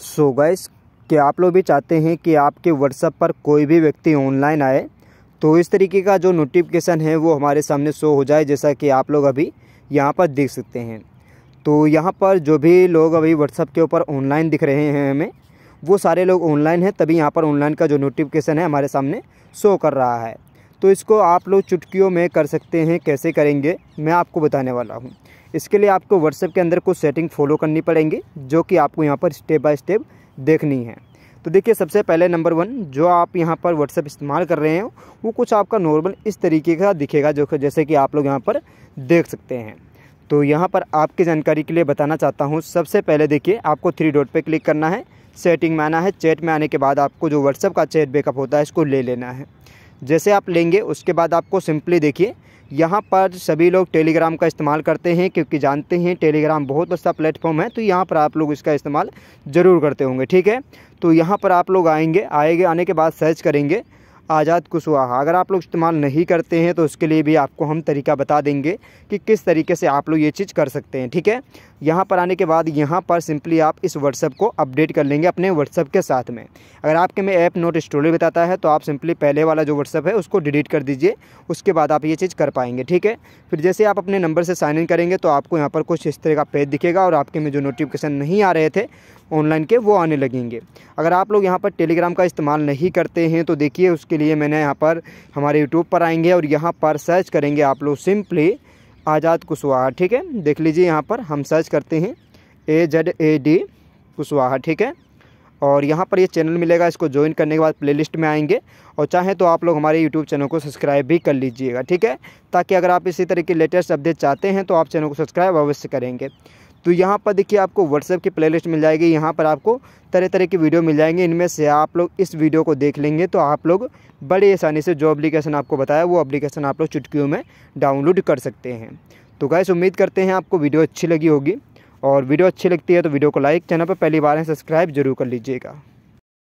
सो so guys क्या आप लोग भी चाहते हैं कि आपके व्हाट्सअप पर कोई भी व्यक्ति ऑनलाइन आए तो इस तरीके का जो नोटिफिकेशन है वो हमारे सामने शो हो जाए जैसा कि आप लोग अभी यहाँ पर देख सकते हैं तो यहाँ पर जो भी लोग अभी व्हाट्सअप के ऊपर ऑनलाइन दिख रहे हैं हमें वो सारे लोग ऑनलाइन हैं तभी यहाँ पर ऑनलाइन का जो नोटिफिकेशन है हमारे सामने शो कर रहा है तो इसको आप लोग चुटकियों में कर सकते हैं कैसे करेंगे मैं आपको बताने वाला हूँ इसके लिए आपको व्हाट्सएप के अंदर कुछ सेटिंग फॉलो करनी पड़ेंगी जो कि आपको यहाँ पर स्टेप बाय स्टेप देखनी है तो देखिए सबसे पहले नंबर वन जो आप यहाँ पर व्हाट्सएप इस्तेमाल कर रहे हो वो कुछ आपका नॉर्मल इस तरीके का दिखेगा जो जैसे कि आप लोग यहाँ पर देख सकते हैं तो यहाँ पर आपकी जानकारी के लिए बताना चाहता हूँ सबसे पहले देखिए आपको थ्री डॉट पर क्लिक करना है सेटिंग में आना है चैट में आने के बाद आपको जो व्हाट्सअप का चैट बैकअप होता है इसको ले लेना है जैसे आप लेंगे उसके बाद आपको सिंपली देखिए यहाँ पर सभी लोग टेलीग्राम का इस्तेमाल करते हैं क्योंकि जानते हैं टेलीग्राम बहुत अच्छा प्लेटफॉर्म है तो यहाँ पर आप लोग इसका इस्तेमाल ज़रूर करते होंगे ठीक है तो यहाँ पर आप लोग आएंगे आएंगे आने के बाद सर्च करेंगे आज़ाद कुशवाहा अगर आप लोग इस्तेमाल नहीं करते हैं तो उसके लिए भी आपको हम तरीका बता देंगे कि किस तरीके से आप लोग ये चीज़ कर सकते हैं ठीक है यहाँ पर आने के बाद यहाँ पर सिंपली आप इस व्हाट्सअप को अपडेट कर लेंगे अपने व्हाट्सअप के साथ में अगर आपके में ऐप नोट स्टोरी बताता है तो आप सिंपली पहले वाला जो व्हाट्सअप है उसको डिलीट कर दीजिए उसके बाद आप ये चीज़ कर पाएंगे ठीक है फिर जैसे आप अपने नंबर से साइन इन करेंगे तो आपको यहाँ पर कुछ इस तरह का पेज दिखेगा और आपके में जो नोटिफिकेशन नहीं आ रहे थे ऑनलाइन के वो आने लगेंगे अगर आप लोग यहाँ पर टेलीग्राम का इस्तेमाल नहीं करते हैं तो देखिए उसके लिए मैंने यहाँ पर हमारे यूट्यूब पर आएंगे और यहाँ पर सर्च करेंगे आप लोग सिंपली आज़ाद कुशवाहा ठीक है देख लीजिए यहाँ पर हम सर्च करते हैं A Z A D Kushwaha ठीक है और यहाँ पर ये यह चैनल मिलेगा इसको ज्वाइन करने के बाद प्लेलिस्ट में आएंगे और चाहें तो आप लोग हमारे यूट्यूब चैनल को सब्सक्राइब भी कर लीजिएगा ठीक है ताकि अगर आप इसी तरह के लेटेस्ट अपडेट चाहते हैं तो आप चैनल को सब्सक्राइब अवश्य करेंगे तो यहाँ पर देखिए आपको व्हाट्सएप की प्लेलिस्ट मिल जाएगी यहाँ पर आपको तरह तरह की वीडियो मिल जाएंगे इनमें से आप लोग इस वीडियो को देख लेंगे तो आप लोग बड़ी आसानी से जो अप्लीकेशन आपको बताया वो अप्लीकेशन आप लोग चुटकियों में डाउनलोड कर सकते हैं तो गैस उम्मीद करते हैं आपको वीडियो अच्छी लगी होगी और वीडियो अच्छी लगती है तो वीडियो को लाइक चैनल पर पहली बार है सब्सक्राइब जरूर कर लीजिएगा